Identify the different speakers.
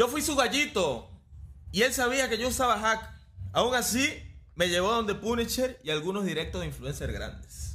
Speaker 1: Yo fui su gallito y él sabía que yo usaba hack. Aún así, me llevó a donde Punisher y algunos directos de influencers grandes.